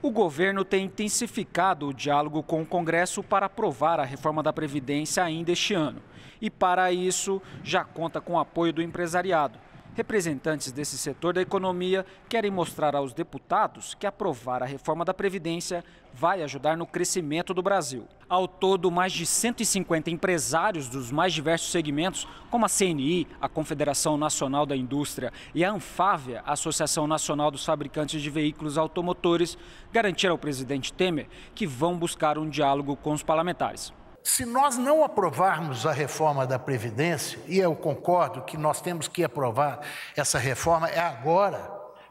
O governo tem intensificado o diálogo com o Congresso para aprovar a reforma da Previdência ainda este ano. E, para isso, já conta com o apoio do empresariado. Representantes desse setor da economia querem mostrar aos deputados que aprovar a reforma da Previdência vai ajudar no crescimento do Brasil. Ao todo, mais de 150 empresários dos mais diversos segmentos, como a CNI, a Confederação Nacional da Indústria, e a Anfávia, a Associação Nacional dos Fabricantes de Veículos Automotores, garantiram ao presidente Temer que vão buscar um diálogo com os parlamentares. Se nós não aprovarmos a reforma da Previdência, e eu concordo que nós temos que aprovar essa reforma, é agora,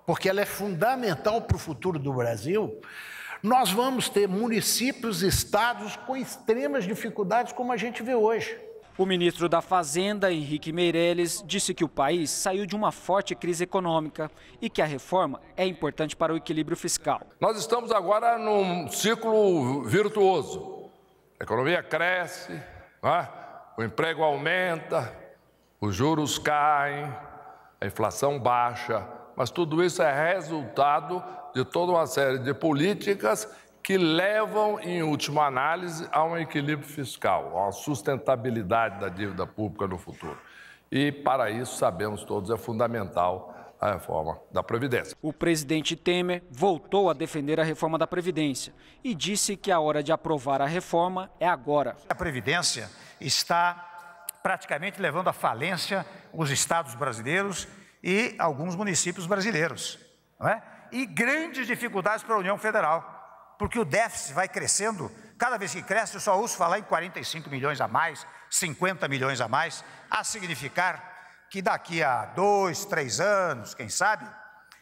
porque ela é fundamental para o futuro do Brasil, nós vamos ter municípios e estados com extremas dificuldades, como a gente vê hoje. O ministro da Fazenda, Henrique Meirelles, disse que o país saiu de uma forte crise econômica e que a reforma é importante para o equilíbrio fiscal. Nós estamos agora num ciclo virtuoso a economia cresce, é? o emprego aumenta, os juros caem, a inflação baixa, mas tudo isso é resultado de toda uma série de políticas que levam, em última análise, a um equilíbrio fiscal, a uma sustentabilidade da dívida pública no futuro. E, para isso, sabemos todos, é fundamental a reforma da Previdência. O presidente Temer voltou a defender a reforma da Previdência e disse que a hora de aprovar a reforma é agora. A Previdência está praticamente levando à falência os estados brasileiros e alguns municípios brasileiros. Não é? E grandes dificuldades para a União Federal, porque o déficit vai crescendo. Cada vez que cresce, eu só ouço falar em 45 milhões a mais, 50 milhões a mais, a significar que daqui a dois, três anos, quem sabe,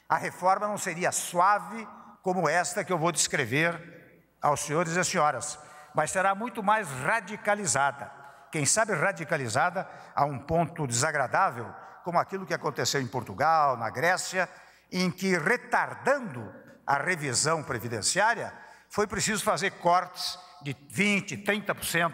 a reforma não seria suave como esta que eu vou descrever aos senhores e às senhoras, mas será muito mais radicalizada. Quem sabe radicalizada a um ponto desagradável, como aquilo que aconteceu em Portugal, na Grécia, em que, retardando a revisão previdenciária, foi preciso fazer cortes de 20%, 30%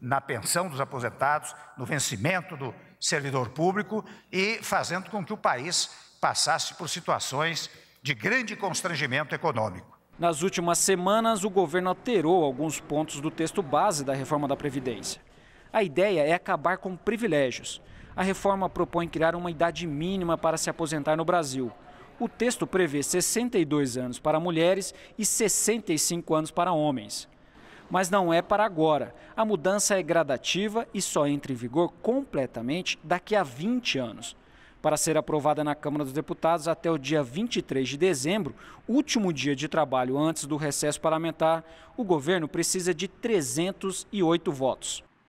na pensão dos aposentados, no vencimento do, servidor público e fazendo com que o país passasse por situações de grande constrangimento econômico. Nas últimas semanas, o governo alterou alguns pontos do texto base da reforma da Previdência. A ideia é acabar com privilégios. A reforma propõe criar uma idade mínima para se aposentar no Brasil. O texto prevê 62 anos para mulheres e 65 anos para homens mas não é para agora. A mudança é gradativa e só entra em vigor completamente daqui a 20 anos. Para ser aprovada na Câmara dos Deputados até o dia 23 de dezembro, último dia de trabalho antes do recesso parlamentar, o governo precisa de 308 votos.